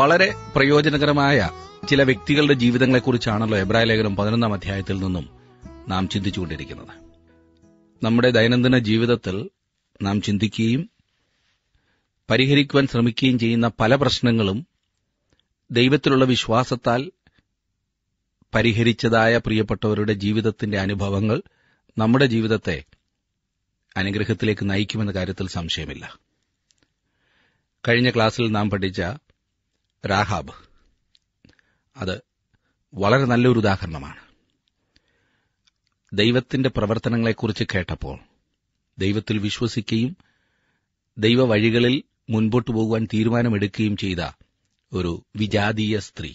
വളരെ പ്രയോജനകരമായ ചില വ്യക്തികളുടെ ജീവിതങ്ങളെക്കുറിച്ചാണല്ലോ എബ്രായ ലേഖനം പതിനൊന്നാം അധ്യായത്തിൽ നിന്നും നാം ചിന്തിച്ചുകൊണ്ടിരിക്കുന്നത് നമ്മുടെ ദൈനംദിന ജീവിതത്തിൽ നാം ചിന്തിക്കുകയും പരിഹരിക്കുവാൻ ശ്രമിക്കുകയും ചെയ്യുന്ന പല പ്രശ്നങ്ങളും ദൈവത്തിലുള്ള വിശ്വാസത്താൽ പരിഹരിച്ചതായ പ്രിയപ്പെട്ടവരുടെ ജീവിതത്തിന്റെ അനുഭവങ്ങൾ നമ്മുടെ ജീവിതത്തെ അനുഗ്രഹത്തിലേക്ക് നയിക്കുമെന്ന കാര്യത്തിൽ സംശയമില്ല കഴിഞ്ഞ ക്ലാസ്സിൽ നാം പഠിച്ച രാഹാബ് അത് വളരെ നല്ലൊരു ഉദാഹരണമാണ് ദൈവത്തിന്റെ പ്രവർത്തനങ്ങളെക്കുറിച്ച് കേട്ടപ്പോൾ ദൈവത്തിൽ വിശ്വസിക്കുകയും ദൈവവഴികളിൽ മുൻപോട്ടു പോകുവാൻ തീരുമാനമെടുക്കുകയും ചെയ്ത ഒരു വിജാതീയ സ്ത്രീ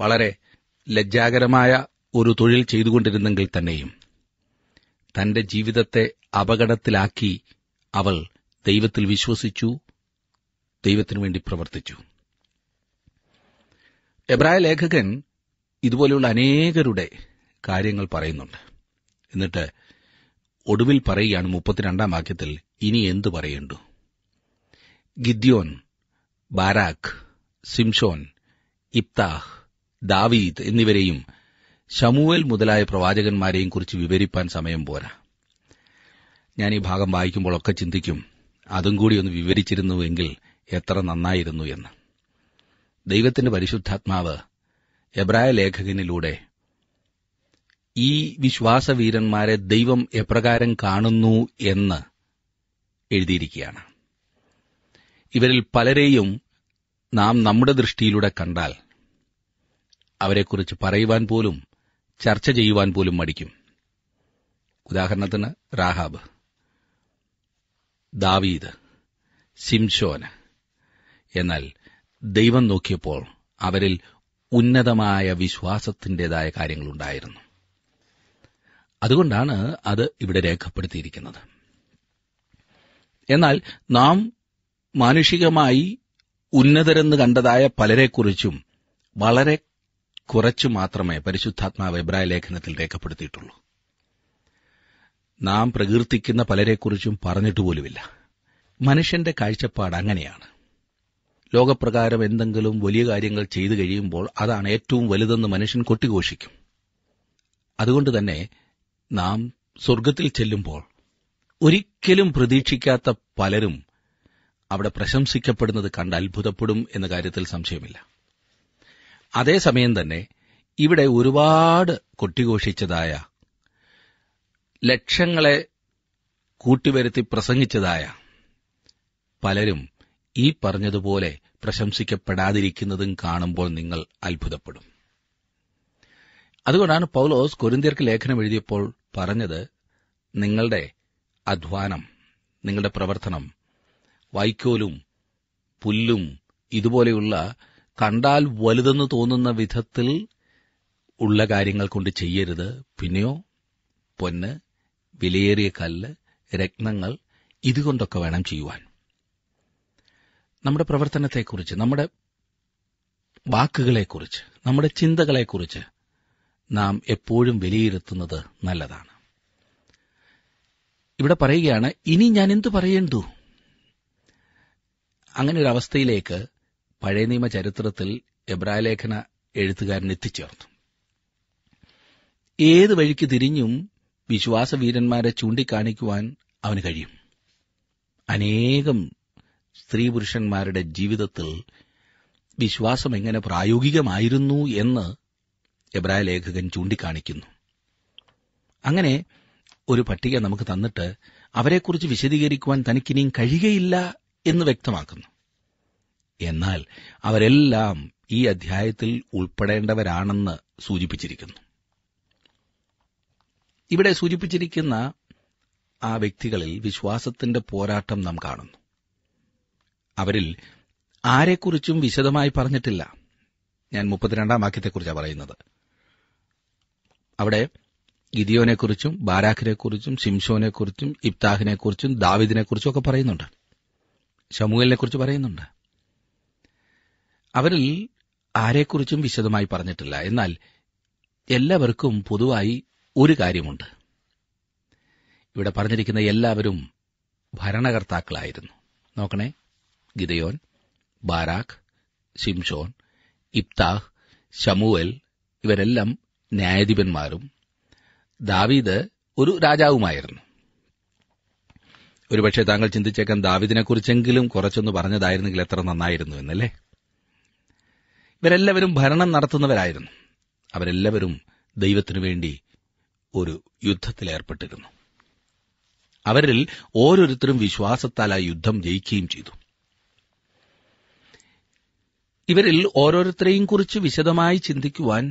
വളരെ ലജ്ജാകരമായ ഒരു തൊഴിൽ ചെയ്തുകൊണ്ടിരുന്നെങ്കിൽ തന്നെയും തന്റെ ജീവിതത്തെ അപകടത്തിലാക്കി അവൾ ദൈവത്തിൽ വിശ്വസിച്ചു ദൈവത്തിനു വേണ്ടി പ്രവർത്തിച്ചു എബ്രായ ലേഖകൻ ഇതുപോലെയുള്ള അനേകരുടെ കാര്യങ്ങൾ പറയുന്നുണ്ട് എന്നിട്ട് ഒടുവിൽ പറയുകയാണ് മുപ്പത്തിരണ്ടാം വാക്യത്തിൽ ഇനി എന്തു പറയേണ്ടു ഗിദ്യോൻ ബാരാഖ് സിംഷോൻ ഇപ്താഹ് ദാവീദ് എന്നിവരെയും ഷമുവൽ മുതലായ പ്രവാചകന്മാരെയും കുറിച്ച് വിവരിപ്പാൻ സമയം പോരാ ഞാൻ ഈ ഭാഗം വായിക്കുമ്പോഴൊക്കെ ചിന്തിക്കും അതും കൂടി ഒന്ന് വിവരിച്ചിരുന്നുവെങ്കിൽ എത്ര നന്നായിരുന്നു എന്ന് ദൈവത്തിന്റെ പരിശുദ്ധാത്മാവ് എബ്രായ ലേഖകനിലൂടെ ഈ വിശ്വാസവീരന്മാരെ ദൈവം എപ്രകാരം കാണുന്നു എന്ന് എഴുതിയിരിക്കുകയാണ് ഇവരിൽ പലരെയും നാം നമ്മുടെ ദൃഷ്ടിയിലൂടെ കണ്ടാൽ അവരെക്കുറിച്ച് പറയുവാൻ പോലും ചർച്ച ചെയ്യുവാൻ പോലും മടിക്കും ഉദാഹരണത്തിന് റാഹാബ് ദാവീദ് സിംഷോന് എന്നാൽ ദൈവം നോക്കിയപ്പോൾ അവരിൽ ഉന്നതമായ വിശ്വാസത്തിന്റേതായ കാര്യങ്ങളുണ്ടായിരുന്നു അതുകൊണ്ടാണ് അത് ഇവിടെ രേഖപ്പെടുത്തിയിരിക്കുന്നത് എന്നാൽ നാം മാനുഷികമായി ഉന്നതരെന്ന് കണ്ടതായ പലരെക്കുറിച്ചും വളരെ കുറച്ചു മാത്രമേ പരിശുദ്ധാത്മാവ് എബ്രായ ലേഖനത്തിൽ രേഖപ്പെടുത്തിയിട്ടുള്ളൂ നാം പ്രകീർത്തിക്കുന്ന പലരെക്കുറിച്ചും പറഞ്ഞിട്ട് പോലുമില്ല മനുഷ്യന്റെ കാഴ്ചപ്പാട് അങ്ങനെയാണ് ലോകപ്രകാരം എന്തെങ്കിലും വലിയ കാര്യങ്ങൾ ചെയ്തു കഴിയുമ്പോൾ അതാണ് ഏറ്റവും വലുതെന്ന് മനുഷ്യൻ കൊട്ടിഘോഷിക്കും അതുകൊണ്ട് തന്നെ നാം സ്വർഗത്തിൽ ചെല്ലുമ്പോൾ ഒരിക്കലും പ്രതീക്ഷിക്കാത്ത പലരും അവിടെ പ്രശംസിക്കപ്പെടുന്നത് കണ്ട് അത്ഭുതപ്പെടും എന്ന കാര്യത്തിൽ സംശയമില്ല അതേസമയം തന്നെ ഇവിടെ ഒരുപാട് കൊട്ടിഘോഷിച്ചതായ ലക്ഷങ്ങളെ കൂട്ടിവരുത്തി പ്രസംഗിച്ചതായ പലരും ഈ പറഞ്ഞതുപോലെ പ്രശംസിക്കപ്പെടാതിരിക്കുന്നതും കാണുമ്പോൾ നിങ്ങൾ അത്ഭുതപ്പെടും അതുകൊണ്ടാണ് പൗലോസ് കൊരിന്തിയർക്ക് ലേഖനം എഴുതിയപ്പോൾ പറഞ്ഞത് നിങ്ങളുടെ അധ്വാനം നിങ്ങളുടെ പ്രവർത്തനം വൈക്കോലും പുല്ലും ഇതുപോലെയുള്ള കണ്ടാൽ വലുതെന്ന് തോന്നുന്ന വിധത്തിൽ ഉള്ള കാര്യങ്ങൾ കൊണ്ട് ചെയ്യരുത് പിന്നെയോ പൊന്ന് വിലയേറിയ കല്ല് രത്നങ്ങൾ ഇതുകൊണ്ടൊക്കെ വേണം ചെയ്യുവാൻ നമ്മുടെ പ്രവർത്തനത്തെക്കുറിച്ച് നമ്മുടെ വാക്കുകളെക്കുറിച്ച് നമ്മുടെ ചിന്തകളെക്കുറിച്ച് നാം എപ്പോഴും വിലയിരുത്തുന്നത് നല്ലതാണ് ഇവിടെ പറയുകയാണ് ഇനി ഞാൻ എന്തു പറയേണ്ടു അങ്ങനെ ഒരു അവസ്ഥയിലേക്ക് പഴയ നിയമ ചരിത്രത്തിൽ എബ്രാലേഖന എഴുത്തുകാരൻ എത്തിച്ചേർന്നു ഏത് വഴിക്ക് തിരിഞ്ഞും വിശ്വാസവീരന്മാരെ ചൂണ്ടിക്കാണിക്കുവാൻ അവന് കഴിയും അനേകം സ്ത്രീ പുരുഷന്മാരുടെ ജീവിതത്തിൽ വിശ്വാസം എങ്ങനെ പ്രായോഗികമായിരുന്നു എന്ന് എബ്രായ ലേഖകൻ ചൂണ്ടിക്കാണിക്കുന്നു അങ്ങനെ ഒരു പട്ടിക നമുക്ക് തന്നിട്ട് അവരെക്കുറിച്ച് വിശദീകരിക്കുവാൻ തനിക്കിനിയും കഴിയുകയില്ല എന്ന് വ്യക്തമാക്കുന്നു എന്നാൽ അവരെല്ലാം ഈ അധ്യായത്തിൽ ഉൾപ്പെടേണ്ടവരാണെന്ന് സൂചിപ്പിച്ചിരിക്കുന്നു ഇവിടെ സൂചിപ്പിച്ചിരിക്കുന്ന ആ വ്യക്തികളിൽ വിശ്വാസത്തിന്റെ പോരാട്ടം നാം കാണുന്നു അവരിൽ ആരെക്കുറിച്ചും വിശദമായി പറഞ്ഞിട്ടില്ല ഞാൻ മുപ്പത്തിരണ്ടാം വാക്യത്തെക്കുറിച്ചാണ് പറയുന്നത് അവിടെ ഗിദിയോനെക്കുറിച്ചും ബാരാഖിനെക്കുറിച്ചും ഷിംഷോനെക്കുറിച്ചും ഇബ്താഹിനെക്കുറിച്ചും ദാവിദിനെക്കുറിച്ചും ഒക്കെ പറയുന്നുണ്ട് ഷമുവേലിനെക്കുറിച്ച് പറയുന്നുണ്ട് അവരിൽ ആരെക്കുറിച്ചും വിശദമായി പറഞ്ഞിട്ടില്ല എന്നാൽ എല്ലാവർക്കും പൊതുവായി ഒരു കാര്യമുണ്ട് ഇവിടെ പറഞ്ഞിരിക്കുന്ന എല്ലാവരും ഭരണകർത്താക്കളായിരുന്നു നോക്കണേ ഗിതയോൻ ബാരാഖ് ഷിംഷോൻ ഇബ്താഹ് ഷമുവൽ ഇവരെല്ലാം ന്യായാധിപന്മാരും ദാവീദ് ഒരു രാജാവുമായിരുന്നു ഒരുപക്ഷെ താങ്കൾ ചിന്തിച്ചേക്കാം ദാവിദിനെക്കുറിച്ചെങ്കിലും കുറച്ചൊന്ന് പറഞ്ഞതായിരുന്നെങ്കിൽ എത്ര നന്നായിരുന്നു എന്നല്ലേ ഇവരെല്ലാവരും ഭരണം നടത്തുന്നവരായിരുന്നു അവരെല്ലാവരും ദൈവത്തിനു വേണ്ടി ഒരു യുദ്ധത്തിലേർപ്പെട്ടിരുന്നു അവരിൽ ഓരോരുത്തരും വിശ്വാസത്താൽ ആ യുദ്ധം ജയിക്കുകയും ചെയ്തു ഇവരിൽ ഓരോരുത്തരെയും കുറിച്ച് വിശദമായി ചിന്തിക്കുവാൻ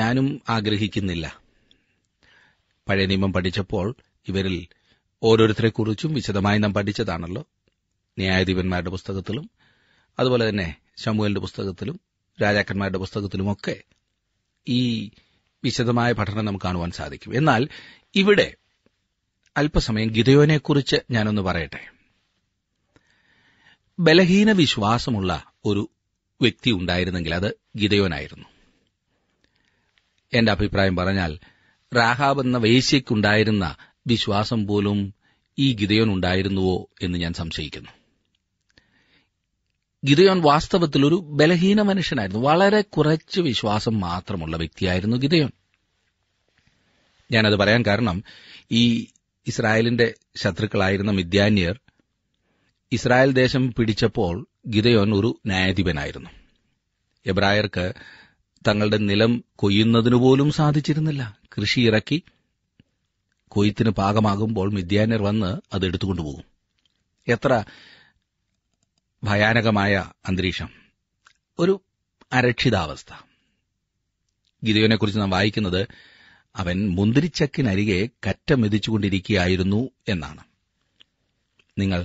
ഞാനും ആഗ്രഹിക്കുന്നില്ല പഴയ നിയമം പഠിച്ചപ്പോൾ ഇവരിൽ ഓരോരുത്തരെക്കുറിച്ചും വിശദമായി നാം പഠിച്ചതാണല്ലോ ന്യായാധിപന്മാരുടെ പുസ്തകത്തിലും അതുപോലെ തന്നെ ശമുവലിന്റെ പുസ്തകത്തിലും രാജാക്കന്മാരുടെ പുസ്തകത്തിലുമൊക്കെ ഈ വിശദമായ പഠനം നമുക്ക് കാണുവാൻ സാധിക്കും എന്നാൽ ഇവിടെ അല്പസമയം ഗിതയോനെക്കുറിച്ച് ഞാനൊന്ന് പറയട്ടെ ബലഹീന വിശ്വാസമുള്ള ഒരു വ്യക്തി ഉണ്ടായിരുന്നെങ്കിൽ അത് ഗിതയോനായിരുന്നു എന്റെ അഭിപ്രായം പറഞ്ഞാൽ റാഹാബ് എന്ന വേശ്യയ്ക്കുണ്ടായിരുന്ന വിശ്വാസം പോലും ഈ ഗിതയോൻ ഉണ്ടായിരുന്നുവോ എന്ന് ഞാൻ സംശയിക്കുന്നു ഗിതയോൻ വാസ്തവത്തിൽ ഒരു ബലഹീന മനുഷ്യനായിരുന്നു വളരെ കുറച്ച് വിശ്വാസം മാത്രമുള്ള വ്യക്തിയായിരുന്നു ഗിതയോൻ ഞാനത് പറയാൻ കാരണം ഈ ഇസ്രായേലിന്റെ ശത്രുക്കളായിരുന്ന മിഥ്യാന്യർ ഇസ്രായേൽ ദേശം പിടിച്ചപ്പോൾ ഗിതയോൻ ഒരു ന്യായാധിപനായിരുന്നു എബ്രായർക്ക് തങ്ങളുടെ നിലം കൊയ്യുന്നതിനുപോലും സാധിച്ചിരുന്നില്ല കൃഷി ഇറക്കി കൊയ്ത്തിന് പാകമാകുമ്പോൾ മിഥ്യാന്യർ വന്ന് അത് എടുത്തുകൊണ്ടുപോകും എത്ര ഭയാനകമായ അന്തരീക്ഷം ഒരു അരക്ഷിതാവസ്ഥ ഗിതയോനെക്കുറിച്ച് നാം വായിക്കുന്നത് അവൻ മുന്തിരിച്ചക്കിനരികെ കറ്റ മെതിച്ചുകൊണ്ടിരിക്കുകയായിരുന്നു എന്നാണ് നിങ്ങൾ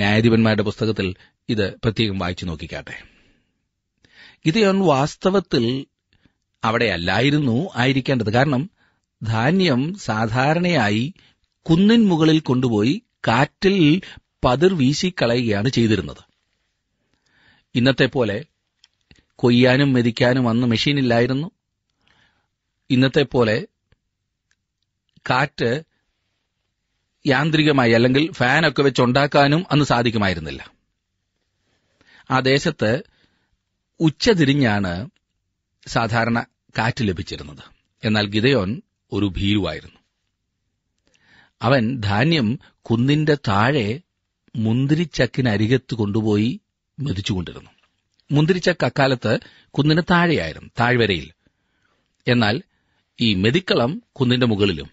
ന്യായാധിപന്മാരുടെ പുസ്തകത്തിൽ ഇത് പ്രത്യേകം വായിച്ചു നോക്കിക്കാട്ടെ ഗിതയോൻ വാസ്തവത്തിൽ അവിടെ അല്ലായിരുന്നു ആയിരിക്കേണ്ടത് കാരണം ധാന്യം സാധാരണയായി കുന്നിൻ മുകളിൽ കൊണ്ടുപോയി കാറ്റിൽ പതിർ വീശിക്കളയുകയാണ് ചെയ്തിരുന്നത് ഇന്നത്തെ പോലെ കൊയ്യാനും മെതിക്കാനും അന്ന് മെഷീനില്ലായിരുന്നു ഇന്നത്തെ പോലെ കാറ്റ് യാന്ത്രികമായി അല്ലെങ്കിൽ ഫാനൊക്കെ വെച്ചുണ്ടാക്കാനും അന്ന് സാധിക്കുമായിരുന്നില്ല ആ ദേശത്ത് ഉച്ചതിരിഞ്ഞാണ് സാധാരണ കാറ്റ് ലഭിച്ചിരുന്നത് എന്നാൽ ഗിതയോൻ ഒരു ഭീരുവായിരുന്നു അവൻ ധാന്യം കുന്നിന്റെ താഴെ മുന്തിരിച്ചക്കിനരികത്ത് കൊണ്ടുപോയി മെതിച്ചുകൊണ്ടിരുന്നു മുന്തിരിച്ചക്ക് അക്കാലത്ത് കുന്നിന് താഴെയായിരുന്നു താഴ്വരയിൽ എന്നാൽ ഈ മെതിക്കളം കുന്നിന്റെ മുകളിലും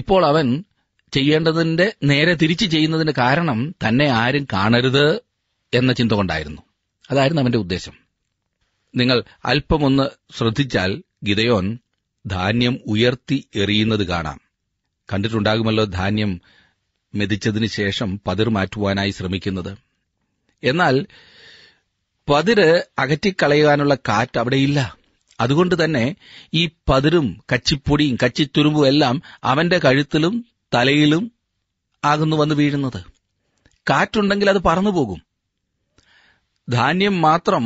ഇപ്പോൾ അവൻ ചെയ്യേണ്ടതിന്റെ നേരെ തിരിച്ചു ചെയ്യുന്നതിന് കാരണം തന്നെ ആരും കാണരുത് എന്ന ചിന്ത കൊണ്ടായിരുന്നു അതായിരുന്നു അവന്റെ ഉദ്ദേശം നിങ്ങൾ അല്പമൊന്ന് ശ്രദ്ധിച്ചാൽ ഗിതയോൻ ധാന്യം ഉയർത്തി എറിയുന്നത് കാണാം കണ്ടിട്ടുണ്ടാകുമല്ലോ ധാന്യം മെതിച്ചതിനു ശേഷം പതിർ മാറ്റുവാനായി ശ്രമിക്കുന്നത് എന്നാൽ പതിര് അകറ്റിക്കളയാനുള്ള കാറ്റ് അവിടെയില്ല അതുകൊണ്ട് തന്നെ ഈ പതിരും കച്ചിപ്പൊടിയും കച്ചിത്തുരുമ്പും എല്ലാം അവന്റെ കഴുത്തിലും തലയിലും ആകുന്നു വന്ന് വീഴുന്നത് കാറ്റുണ്ടെങ്കിൽ അത് പറന്നുപോകും ധാന്യം മാത്രം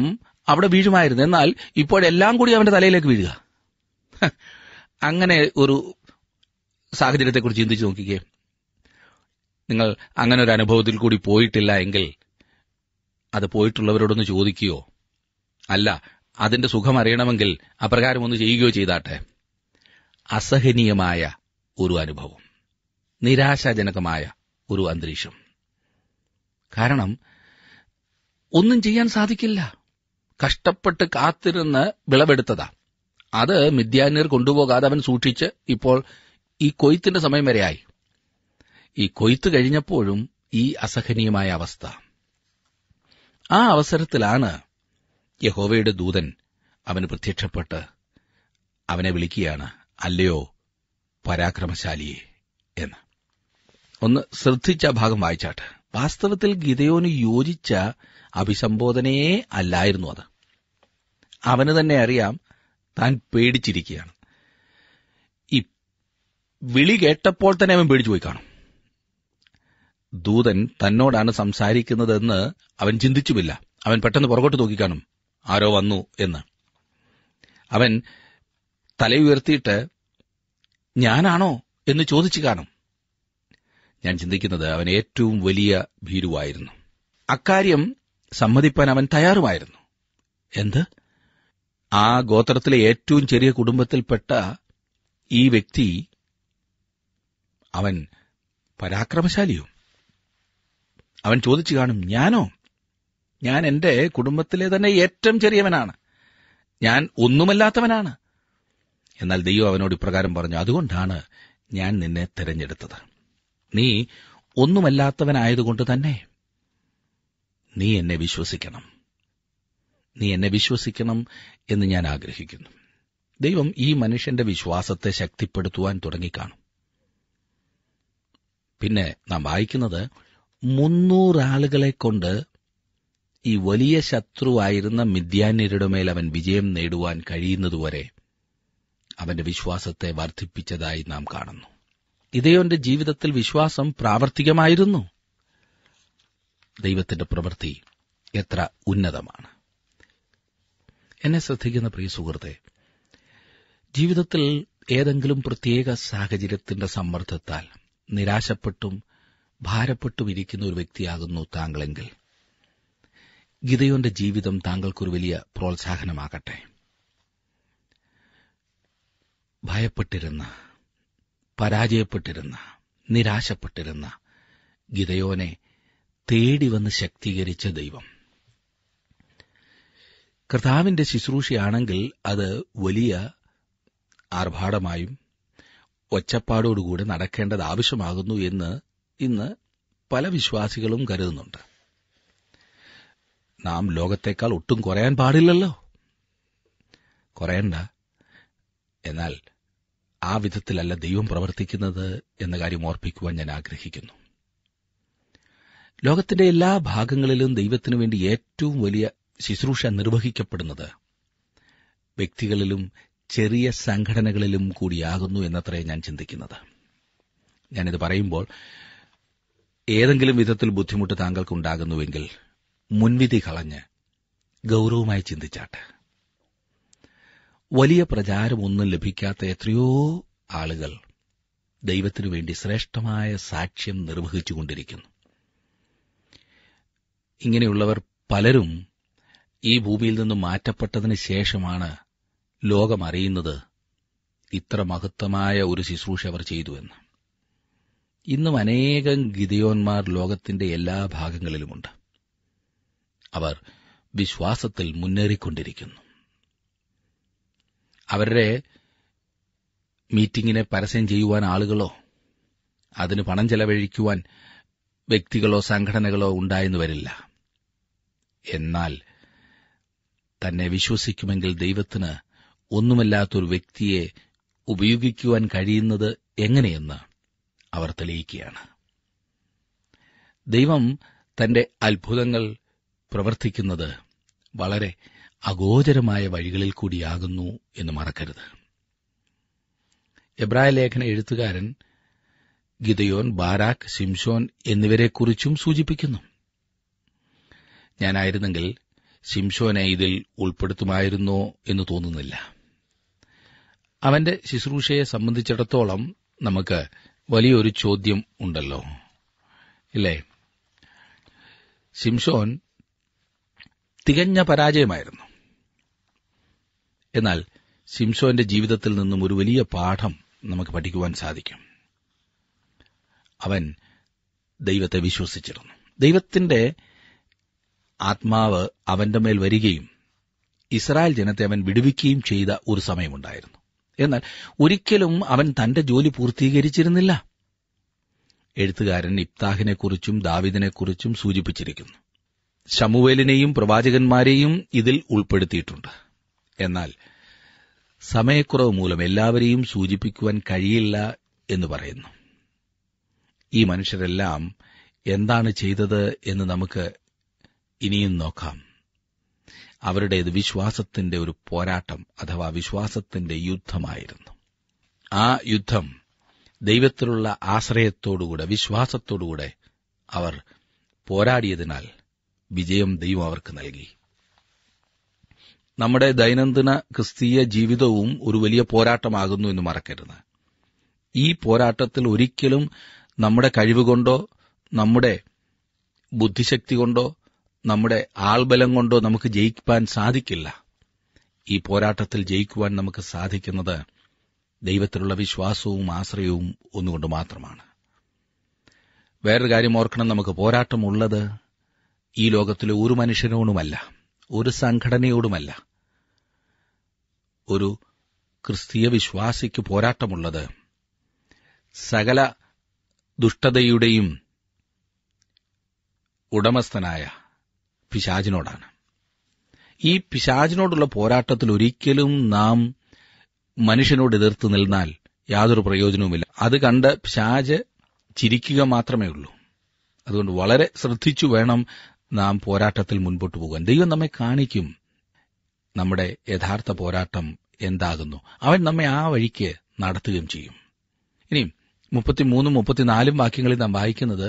അവിടെ വീഴുമായിരുന്നു എന്നാൽ ഇപ്പോഴെല്ലാം കൂടി അവന്റെ തലയിലേക്ക് വീഴുക അങ്ങനെ ഒരു സാഹചര്യത്തെക്കുറിച്ച് ചിന്തിച്ചു നോക്കിക്കേ നിങ്ങൾ അങ്ങനെ ഒരു അനുഭവത്തിൽ കൂടി പോയിട്ടില്ല എങ്കിൽ അത് പോയിട്ടുള്ളവരോടൊന്ന് ചോദിക്കുകയോ അല്ല അതിന്റെ സുഖം അറിയണമെങ്കിൽ അപ്രകാരം ഒന്ന് ചെയ്യുകയോ ചെയ്താട്ടെ അസഹനീയമായ ഒരു അനുഭവം നിരാശാജനകമായ ഒരു അന്തരീക്ഷം കാരണം ഒന്നും ചെയ്യാൻ സാധിക്കില്ല കഷ്ടപ്പെട്ട് കാത്തിരുന്ന് വിളവെടുത്തതാ അത് മിഥ്യാന്യർ കൊണ്ടുപോകാതെ അവൻ സൂക്ഷിച്ച് ഇപ്പോൾ ഈ കൊയ്ത്തിന്റെ സമയം വരെയായി ഈ കൊയ്ത്തു കഴിഞ്ഞപ്പോഴും ഈ അസഹനീയമായ അവസ്ഥ ആ അവസരത്തിലാണ് യഹോവയുടെ ദൂതൻ അവന് പ്രത്യക്ഷപ്പെട്ട് അവനെ വിളിക്കുകയാണ് അല്ലയോ പരാക്രമശാലിയെ എന്ന് ഒന്ന് ശ്രദ്ധിച്ച ഭാഗം വായിച്ചാട്ട് വാസ്തവത്തിൽ ഗീതയോന് യോജിച്ച അഭിസംബോധനയേ അല്ലായിരുന്നു അത് അവന് തന്നെ അറിയാം താൻ പേടിച്ചിരിക്കുകയാണ് ഈ വിളി കേട്ടപ്പോൾ തന്നെ അവൻ പേടിച്ചു പോയി കാണും ദൂതൻ തന്നോടാണ് സംസാരിക്കുന്നതെന്ന് അവൻ ചിന്തിച്ചുമില്ല അവൻ പെട്ടെന്ന് പുറകോട്ട് നോക്കിക്കാണും ആരോ വന്നു എന്ന് അവൻ തലയുയർത്തിയിട്ട് ഞാനാണോ എന്ന് ചോദിച്ചു കാണും ഞാൻ ചിന്തിക്കുന്നത് അവൻ ഏറ്റവും വലിയ ഭീരുവായിരുന്നു അക്കാര്യം സമ്മതിപ്പാൻ അവൻ തയ്യാറുമായിരുന്നു എന്ത് ആ ഗോത്രത്തിലെ ഏറ്റവും ചെറിയ കുടുംബത്തിൽപ്പെട്ട ഈ വ്യക്തി അവൻ പരാക്രമശാലിയും അവൻ ചോദിച്ചു കാണും ഞാനോ ഞാൻ എന്റെ കുടുംബത്തിലെ തന്നെ ഏറ്റവും ചെറിയവനാണ് ഞാൻ ഒന്നുമല്ലാത്തവനാണ് എന്നാൽ ദൈവം അവനോട് ഇപ്രകാരം പറഞ്ഞു അതുകൊണ്ടാണ് ഞാൻ നിന്നെ തിരഞ്ഞെടുത്തത് നീ ഒന്നുമല്ലാത്തവനായതുകൊണ്ട് തന്നെ നീ എന്നെ വിശ്വസിക്കണം നീ എന്നെ വിശ്വസിക്കണം എന്ന് ഞാൻ ആഗ്രഹിക്കുന്നു ദൈവം ഈ മനുഷ്യന്റെ വിശ്വാസത്തെ ശക്തിപ്പെടുത്തുവാൻ തുടങ്ങിക്കാണും പിന്നെ നാം വായിക്കുന്നത് മുന്നൂറാളുകളെ കൊണ്ട് ഈ വലിയ ശത്രുവായിരുന്ന മിഥ്യാന്യരുടെ മേൽ അവൻ വിജയം നേടുവാൻ കഴിയുന്നതുവരെ അവന്റെ വിശ്വാസത്തെ വർദ്ധിപ്പിച്ചതായി നാം കാണുന്നു ഇദയോന്റെ ജീവിതത്തിൽ വിശ്വാസം പ്രാവർത്തികമായിരുന്നു ദൈവത്തിന്റെ പ്രവൃത്തി എത്ര ഉന്നതമാണ് എന്നെ ശ്രദ്ധിക്കുന്ന പ്രിയ സുഹൃത്തെ ജീവിതത്തിൽ ഏതെങ്കിലും പ്രത്യേക സാഹചര്യത്തിന്റെ സമ്മർദ്ദത്താൽ നിരാശപ്പെട്ടും ഭാരപ്പെട്ടുമിരിക്കുന്ന ഒരു വ്യക്തിയാകുന്നു താങ്കളെങ്കിൽ ഗിതയോന്റെ ജീവിതം താങ്കൾക്കൊരു വലിയ പ്രോത്സാഹനമാകട്ടെ ഭയപ്പെട്ടിരുന്ന പരാജയപ്പെട്ടിരുന്ന നിരാശപ്പെട്ടിരുന്ന ഗിതയോനെ തേടി വന്ന് ശക്തീകരിച്ച ദൈവം കർത്താവിന്റെ ശുശ്രൂഷയാണെങ്കിൽ അത് വലിയ ആർഭാടമായും ഒച്ചപ്പാടോടുകൂടി നടക്കേണ്ടത് ആവശ്യമാകുന്നു എന്ന് ഇന്ന് പല വിശ്വാസികളും കരുതുന്നുണ്ട് നാം ലോകത്തേക്കാൾ ഒട്ടും കുറയാൻ പാടില്ലല്ലോ കുറയണ്ട എന്നാൽ ആ വിധത്തിലല്ല ദൈവം പ്രവർത്തിക്കുന്നത് എന്ന കാര്യം ഓർപ്പിക്കുവാൻ ഞാൻ ആഗ്രഹിക്കുന്നു ലോകത്തിന്റെ എല്ലാ ഭാഗങ്ങളിലും ദൈവത്തിനു വേണ്ടി ഏറ്റവും വലിയ ശുശ്രൂഷ നിർവഹിക്കപ്പെടുന്നത് വ്യക്തികളിലും ചെറിയ സംഘടനകളിലും കൂടിയാകുന്നു എന്നത്രേ ഞാൻ ചിന്തിക്കുന്നത് ഞാനിത് പറയുമ്പോൾ ഏതെങ്കിലും വിധത്തിൽ ബുദ്ധിമുട്ട് താങ്കൾക്കുണ്ടാകുന്നുവെങ്കിൽ മുൻവിധി കളഞ്ഞ് ഗൌരവമായി ചിന്തിച്ചാട്ടെ വലിയ പ്രചാരമൊന്നും ലഭിക്കാത്ത എത്രയോ ആളുകൾ ദൈവത്തിനു വേണ്ടി ശ്രേഷ്ഠമായ സാക്ഷ്യം നിർവഹിച്ചുകൊണ്ടിരിക്കുന്നു ഇങ്ങനെയുള്ളവർ പലരും ഈ ഭൂമിയിൽ നിന്ന് മാറ്റപ്പെട്ടതിന് ശേഷമാണ് ലോകമറിയുന്നത് ഇത്ര മഹത്തമായ ഒരു ശുശ്രൂഷ അവർ ചെയ്തുവെന്ന് ഇന്നും അനേകം ഗിതയോന്മാർ ലോകത്തിന്റെ എല്ലാ ഭാഗങ്ങളിലുമുണ്ട് അവർ വിശ്വാസത്തിൽ മുന്നേറിക്കൊണ്ടിരിക്കുന്നു അവരുടെ മീറ്റിംഗിനെ പരസ്യം ചെയ്യുവാൻ ആളുകളോ അതിന് പണം ചെലവഴിക്കുവാൻ വ്യക്തികളോ സംഘടനകളോ ഉണ്ടായെന്ന് വരില്ല എന്നാൽ തന്നെ വിശ്വസിക്കുമെങ്കിൽ ദൈവത്തിന് ഒന്നുമല്ലാത്തൊരു വ്യക്തിയെ ഉപയോഗിക്കുവാൻ കഴിയുന്നത് എങ്ങനെയെന്ന് അവർ തെളിയിക്കുകയാണ് ദൈവം തന്റെ അത്ഭുതങ്ങൾ പ്രവർത്തിക്കുന്നത് വളരെ അഗോചരമായ വഴികളിൽ കൂടിയാകുന്നു എന്ന് മറക്കരുത് എബ്രായ ലേഖന എഴുത്തുകാരൻ ഗിതയോൻ ബാരാക്ക് ശിംഷോൻ എന്നിവരെക്കുറിച്ചും സൂചിപ്പിക്കുന്നു ഞാനായിരുന്നെങ്കിൽ ശിംഷോനെ ഇതിൽ ഉൾപ്പെടുത്തുമായിരുന്നോ എന്ന് തോന്നുന്നില്ല അവന്റെ ശുശ്രൂഷയെ സംബന്ധിച്ചിടത്തോളം നമുക്ക് വലിയൊരു ചോദ്യം ഉണ്ടല്ലോ ഇല്ലേ ശിംഷോൻ തികഞ്ഞ പരാജയമായിരുന്നു എന്നാൽ ശിംഷോന്റെ ജീവിതത്തിൽ നിന്നും ഒരു വലിയ പാഠം നമുക്ക് പഠിക്കുവാൻ സാധിക്കും അവൻ ദൈവത്തെ വിശ്വസിച്ചിരുന്നു ദൈവത്തിന്റെ ആത്മാവ് അവന്റെ മേൽ വരികയും ഇസ്രായേൽ ജനത്തെ അവൻ വിടുവിക്കുകയും ചെയ്ത ഒരു സമയമുണ്ടായിരുന്നു എന്നാൽ ഒരിക്കലും അവൻ തന്റെ ജോലി പൂർത്തീകരിച്ചിരുന്നില്ല എഴുത്തുകാരൻ ഇബ്താഹിനെക്കുറിച്ചും ദാവിദിനെക്കുറിച്ചും സൂചിപ്പിച്ചിരിക്കുന്നു ശമുവേലിനെയും പ്രവാചകന്മാരെയും ഇതിൽ ഉൾപ്പെടുത്തിയിട്ടുണ്ട് എന്നാൽ സമയക്കുറവ് മൂലം എല്ലാവരെയും സൂചിപ്പിക്കുവാൻ കഴിയില്ല എന്ന് പറയുന്നു ഈ മനുഷ്യരെല്ലാം എന്താണ് ചെയ്തത് എന്ന് നമുക്ക് ഇനിയും നോക്കാം അവരുടെ വിശ്വാസത്തിന്റെ ഒരു പോരാട്ടം അഥവാ വിശ്വാസത്തിന്റെ യുദ്ധമായിരുന്നു ആ യുദ്ധം ദൈവത്തിലുള്ള ആശ്രയത്തോടുകൂടെ വിശ്വാസത്തോടുകൂടെ അവർ പോരാടിയതിനാൽ വിജയം ദൈവം അവർക്ക് നൽകി നമ്മുടെ ദൈനംദിന ക്രിസ്തീയ ജീവിതവും ഒരു വലിയ പോരാട്ടമാകുന്നു എന്ന് മറക്കരുത് ഈ പോരാട്ടത്തിൽ ഒരിക്കലും നമ്മുടെ കഴിവുകൊണ്ടോ നമ്മുടെ ബുദ്ധിശക്തി കൊണ്ടോ നമ്മുടെ ആൾബലം കൊണ്ടോ നമുക്ക് ജയിക്കാൻ സാധിക്കില്ല ഈ പോരാട്ടത്തിൽ ജയിക്കുവാൻ നമുക്ക് സാധിക്കുന്നത് ദൈവത്തിലുള്ള വിശ്വാസവും ആശ്രയവും ഒന്നുകൊണ്ട് മാത്രമാണ് വേറൊരു കാര്യം ഓർക്കണം നമുക്ക് പോരാട്ടമുള്ളത് ഈ ലോകത്തിലെ ഒരു മനുഷ്യനോടുമല്ല ഒരു സംഘടനയോടുമല്ല ഒരു ക്രിസ്തീയ വിശ്വാസിക്ക് പോരാട്ടമുള്ളത് സകല ദുഷ്ടതയുടെയും ഉടമസ്ഥനായ പിശാചിനോടാണ് ഈ പിശാചിനോടുള്ള പോരാട്ടത്തിൽ ഒരിക്കലും നാം മനുഷ്യനോട് എതിർത്ത് നിന്നാൽ യാതൊരു പ്രയോജനവുമില്ല അത് കണ്ട് പിശാജ് ചിരിക്കുക മാത്രമേ ഉള്ളൂ അതുകൊണ്ട് വളരെ ശ്രദ്ധിച്ചു വേണം നാം പോരാട്ടത്തിൽ മുൻപോട്ട് പോകാൻ ദൈവം നമ്മെ കാണിക്കും നമ്മുടെ യഥാർത്ഥ പോരാട്ടം എന്താകുന്നു അവൻ നമ്മെ ആ വഴിക്ക് നടത്തുകയും ചെയ്യും ഇനിയും മുപ്പത്തിമൂന്നും മുപ്പത്തിനാലും വാക്യങ്ങളിൽ നാം വായിക്കുന്നത്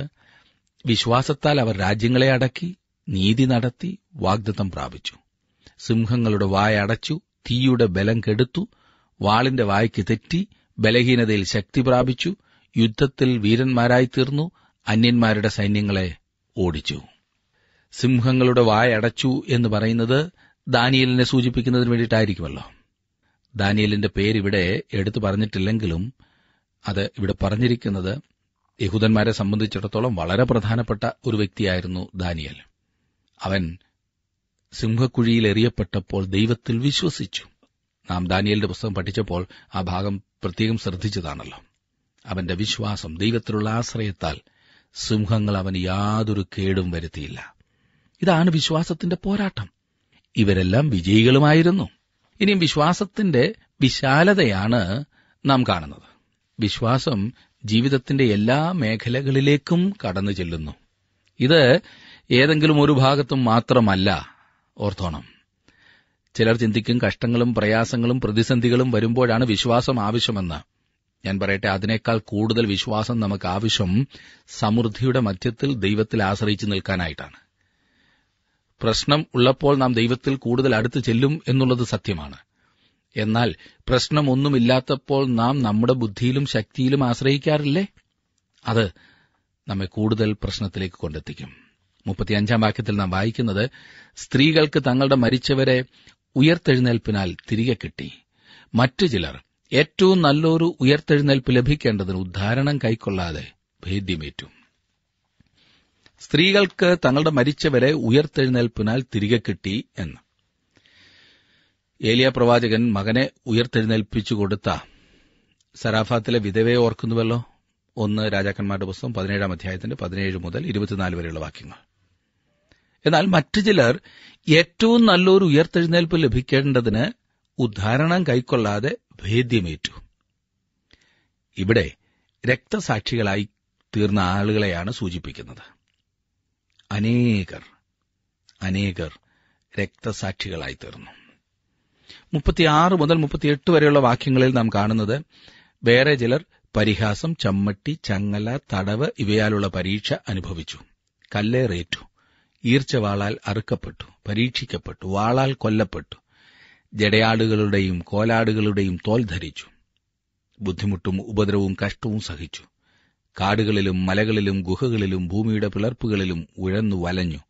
വിശ്വാസത്താൽ അവർ രാജ്യങ്ങളെ അടക്കി നീതി നടത്തി വാഗ്ദത്തം പ്രാപിച്ചു സിംഹങ്ങളുടെ വായ അടച്ചു തീയുടെ ബലം കെടുത്തു വാളിന്റെ വായ്ക്ക് തെറ്റി ബലഹീനതയിൽ ശക്തി പ്രാപിച്ചു യുദ്ധത്തിൽ വീരന്മാരായി തീർന്നു അന്യന്മാരുടെ സൈന്യങ്ങളെ ഓടിച്ചു സിംഹങ്ങളുടെ വായ അടച്ചു എന്ന് പറയുന്നത് ദാനിയലിനെ സൂചിപ്പിക്കുന്നതിന് വേണ്ടിയിട്ടായിരിക്കുമല്ലോ ദാനിയലിന്റെ പേരിവിടെ എടുത്തു പറഞ്ഞിട്ടില്ലെങ്കിലും അത് ഇവിടെ പറഞ്ഞിരിക്കുന്നത് യഹൂദന്മാരെ സംബന്ധിച്ചിടത്തോളം വളരെ പ്രധാനപ്പെട്ട ഒരു വ്യക്തിയായിരുന്നു ദാനിയൽ അവൻ സിംഹക്കുഴിയിൽ എറിയപ്പെട്ടപ്പോൾ ദൈവത്തിൽ വിശ്വസിച്ചു നാം ദാനിയലിന്റെ പുസ്തകം പഠിച്ചപ്പോൾ ആ ഭാഗം പ്രത്യേകം ശ്രദ്ധിച്ചതാണല്ലോ അവന്റെ വിശ്വാസം ദൈവത്തിലുള്ള ആശ്രയത്താൽ സിംഹങ്ങൾ അവന് യാതൊരു കേടും വരുത്തിയില്ല ഇതാണ് വിശ്വാസത്തിന്റെ പോരാട്ടം ഇവരെല്ലാം വിജയികളുമായിരുന്നു ഇനിയും വിശ്വാസത്തിന്റെ വിശാലതയാണ് നാം കാണുന്നത് വിശ്വാസം ജീവിതത്തിന്റെ എല്ലാ മേഖലകളിലേക്കും കടന്നു ചെല്ലുന്നു ഇത് ഏതെങ്കിലും ഒരു ഭാഗത്തും മാത്രമല്ല ഓർത്തോണം ചിലർ ചിന്തിക്കും കഷ്ടങ്ങളും പ്രയാസങ്ങളും പ്രതിസന്ധികളും വരുമ്പോഴാണ് വിശ്വാസം ആവശ്യമെന്ന് ഞാൻ പറയട്ടെ അതിനേക്കാൾ കൂടുതൽ വിശ്വാസം നമുക്ക് ആവശ്യം സമൃദ്ധിയുടെ മധ്യത്തിൽ ദൈവത്തിൽ ആശ്രയിച്ചു നിൽക്കാനായിട്ടാണ് പ്രശ്നം ഉള്ളപ്പോൾ നാം ദൈവത്തിൽ കൂടുതൽ അടുത്ത് ചെല്ലും എന്നുള്ളത് സത്യമാണ് എന്നാൽ പ്രശ്നമൊന്നുമില്ലാത്തപ്പോൾ നാം നമ്മുടെ ബുദ്ധിയിലും ശക്തിയിലും ആശ്രയിക്കാറില്ലേ അത് നമ്മെ കൂടുതൽ പ്രശ്നത്തിലേക്ക് കൊണ്ടെത്തിക്കും മുപ്പത്തിയഞ്ചാം വാക്യത്തിൽ നാം വായിക്കുന്നത് സ്ത്രീകൾക്ക് തങ്ങളുടെ മരിച്ചവരെ ഉയർത്തെഴുന്നേൽപ്പിനാൽ തിരികെ കിട്ടി മറ്റു ചിലർ ഏറ്റവും നല്ലൊരു ഉയർത്തെഴുന്നേൽപ്പ് ലഭിക്കേണ്ടതിന് ഉദ്ധാരണം കൈക്കൊള്ളാതെ ഭേദ്യമേറ്റു സ്ത്രീകൾക്ക് തങ്ങളുടെ മരിച്ചവരെ ഉയർത്തെഴുന്നേൽപ്പിനാൽ തിരികെ കിട്ടി എന്ന് ഏലിയ പ്രവാചകൻ മകനെ ഉയർത്തെഴുന്നേൽപ്പിച്ചു കൊടുത്ത സരാഫാത്തിലെ വിധവയെ ഓർക്കുന്നുവല്ലോ ഒന്ന് രാജാക്കന്മാരുടെ പുസ്തകം പതിനേഴാം അധ്യായത്തിന്റെ പതിനേഴ് മുതൽ ഇരുപത്തിനാല് വരെയുള്ള വാക്യങ്ങൾ എന്നാൽ മറ്റു ചിലർ ഏറ്റവും നല്ലൊരു ഉയർത്തെഴുന്നേൽപ്പ് ലഭിക്കേണ്ടതിന് ഉദ്ധാരണം കൈക്കൊള്ളാതെ ഭേദ്യമേറ്റു ഇവിടെ രക്തസാക്ഷികളായി തീർന്ന ആളുകളെയാണ് സൂചിപ്പിക്കുന്നത് അനേകർ അനേകർ രക്തസാക്ഷികളായി തീർന്നു മുപ്പത്തിയാറ് മുതൽ മുപ്പത്തിയെട്ട് വരെയുള്ള വാക്യങ്ങളിൽ നാം കാണുന്നത് വേറെ ചിലർ പരിഹാസം ചമ്മട്ടി ചങ്ങല തടവ് ഇവയാലുള്ള പരീക്ഷ അനുഭവിച്ചു കല്ലേറേറ്റു ഈർച്ചവാളാൽ അറുക്കപ്പെട്ടു പരീക്ഷിക്കപ്പെട്ടു വാളാൽ കൊല്ലപ്പെട്ടു ജടയാടുകളുടെയും കോലാടുകളുടെയും തോൽ ധരിച്ചു ബുദ്ധിമുട്ടും ഉപദ്രവവും കഷ്ടവും സഹിച്ചു കാടുകളിലും മലകളിലും ഗുഹകളിലും ഭൂമിയുടെ പിളർപ്പുകളിലും ഉഴന്നു വലഞ്ഞു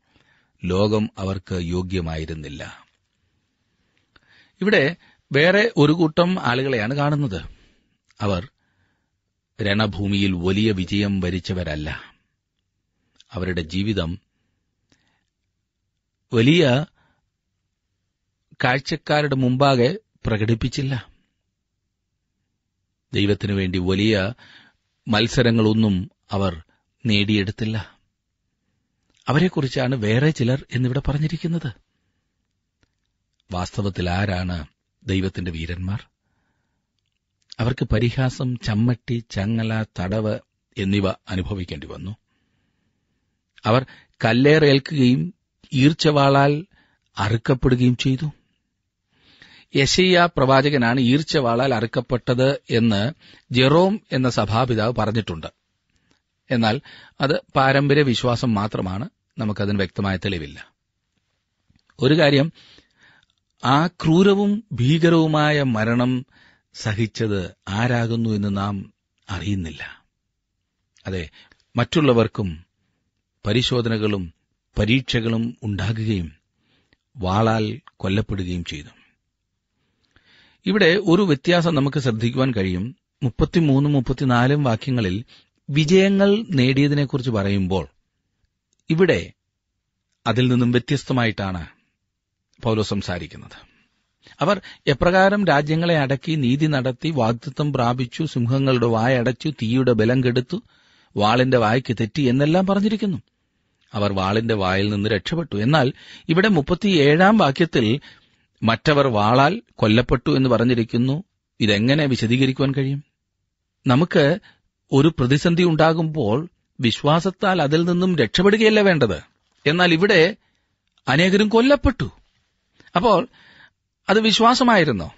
ലോകം അവർക്ക് യോഗ്യമായിരുന്നില്ല ഇവിടെ വേറെ ഒരു കൂട്ടം ആളുകളെയാണ് കാണുന്നത് അവർ രണഭൂമിയിൽ വലിയ വിജയം വരിച്ചവരല്ല അവരുടെ ജീവിതം വലിയ കാഴ്ചക്കാരുടെ മുമ്പാകെ പ്രകടിപ്പിച്ചില്ല ദൈവത്തിനു വേണ്ടി വലിയ മത്സരങ്ങളൊന്നും അവർ നേടിയെടുത്തില്ല അവരെക്കുറിച്ചാണ് വേറെ ചിലർ എന്നിവിടെ പറഞ്ഞിരിക്കുന്നത് വാസ്തവത്തിൽ ആരാണ് ദൈവത്തിന്റെ വീരന്മാർ അവർക്ക് പരിഹാസം ചമ്മട്ടി ചങ്ങല തടവ് എന്നിവ അനുഭവിക്കേണ്ടി വന്നു അവർ കല്ലേറേൽക്കുകയും ഈർച്ചവാളാൽ അറുക്കപ്പെടുകയും ചെയ്തു യശയ്യ പ്രവാചകനാണ് ഈർച്ചവാളാൽ അറുക്കപ്പെട്ടത് എന്ന് ജെറോം എന്ന സഭാപിതാവ് പറഞ്ഞിട്ടുണ്ട് എന്നാൽ അത് പാരമ്പര്യ വിശ്വാസം മാത്രമാണ് നമുക്കതിന് വ്യക്തമായ തെളിവില്ല ഒരു കാര്യം ആ ക്രൂരവും ഭീകരവുമായ മരണം സഹിച്ചത് ആരാകുന്നു എന്ന് നാം അറിയുന്നില്ല അതെ മറ്റുള്ളവർക്കും പരിശോധനകളും പരീക്ഷകളും ഉണ്ടാകുകയും വാളാൽ കൊല്ലപ്പെടുകയും ചെയ്തു ഇവിടെ ഒരു വ്യത്യാസം നമുക്ക് ശ്രദ്ധിക്കുവാൻ കഴിയും മുപ്പത്തിമൂന്നും മുപ്പത്തിനാലും വാക്യങ്ങളിൽ വിജയങ്ങൾ നേടിയതിനെക്കുറിച്ച് പറയുമ്പോൾ ഇവിടെ അതിൽ നിന്നും വ്യത്യസ്തമായിട്ടാണ് പൌലോ സംസാരിക്കുന്നത് അവർ എപ്രകാരം രാജ്യങ്ങളെ അടക്കി നീതി നടത്തി വാഗ്ദത്വം പ്രാപിച്ചു സിംഹങ്ങളുടെ വായടച്ചു തീയുടെ ബലം കെടുത്തു വാളിന്റെ വായ്ക്ക് തെറ്റി എന്നെല്ലാം പറഞ്ഞിരിക്കുന്നു അവർ വാളിന്റെ വായിൽ നിന്ന് രക്ഷപ്പെട്ടു എന്നാൽ ഇവിടെ മുപ്പത്തിയേഴാം വാക്യത്തിൽ മറ്റവർ വാളാൽ കൊല്ലപ്പെട്ടു എന്ന് പറഞ്ഞിരിക്കുന്നു ഇതെങ്ങനെ വിശദീകരിക്കുവാൻ കഴിയും നമുക്ക് ഒരു പ്രതിസന്ധി ഉണ്ടാകുമ്പോൾ വിശ്വാസത്താൽ അതിൽ നിന്നും രക്ഷപ്പെടുകയല്ല വേണ്ടത് എന്നാൽ ഇവിടെ അനേകരും കൊല്ലപ്പെട്ടു അപ്പോൾ അത് വിശ്വാസമായിരുന്നോ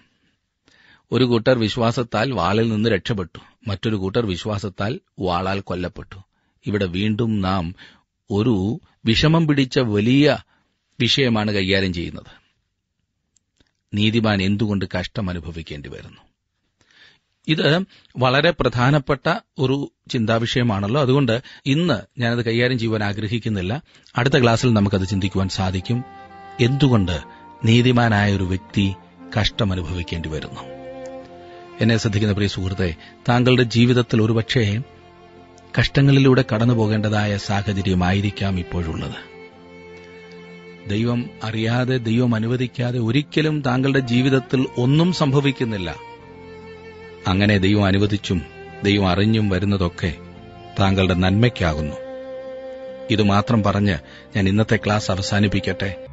ഒരു കൂട്ടർ വിശ്വാസത്താൽ വാളിൽ നിന്ന് രക്ഷപ്പെട്ടു മറ്റൊരു കൂട്ടർ വിശ്വാസത്താൽ വാളാൽ കൊല്ലപ്പെട്ടു ഇവിടെ വീണ്ടും നാം ഒരു വിഷമം പിടിച്ച വലിയ വിഷയമാണ് കൈകാര്യം ചെയ്യുന്നത് നീതിമാൻ എന്തുകൊണ്ട് കഷ്ടം അനുഭവിക്കേണ്ടി വരുന്നു ഇത് വളരെ പ്രധാനപ്പെട്ട ഒരു ചിന്താവിഷയമാണല്ലോ അതുകൊണ്ട് ഇന്ന് ഞാനത് കൈകാര്യം ചെയ്യുവാൻ ആഗ്രഹിക്കുന്നില്ല അടുത്ത ക്ലാസ്സിൽ നമുക്കത് ചിന്തിക്കുവാൻ സാധിക്കും എന്തുകൊണ്ട് നീതിമാനായ ഒരു വ്യക്തി കഷ്ടം അനുഭവിക്കേണ്ടി വരുന്നു എന്നെ ശ്രദ്ധിക്കുന്ന പ്രിയ സുഹൃത്തെ താങ്കളുടെ ജീവിതത്തിൽ ഒരുപക്ഷേ കഷ്ടങ്ങളിലൂടെ കടന്നു പോകേണ്ടതായ സാഹചര്യമായിരിക്കാം ഇപ്പോഴുള്ളത് ദൈവം അറിയാതെ ദൈവം അനുവദിക്കാതെ ഒരിക്കലും താങ്കളുടെ ജീവിതത്തിൽ ഒന്നും സംഭവിക്കുന്നില്ല അങ്ങനെ ദൈവം അനുവദിച്ചും ദൈവം അറിഞ്ഞും വരുന്നതൊക്കെ താങ്കളുടെ നന്മയ്ക്കാകുന്നു ഇതുമാത്രം പറഞ്ഞ് ഞാൻ ഇന്നത്തെ ക്ലാസ് അവസാനിപ്പിക്കട്ടെ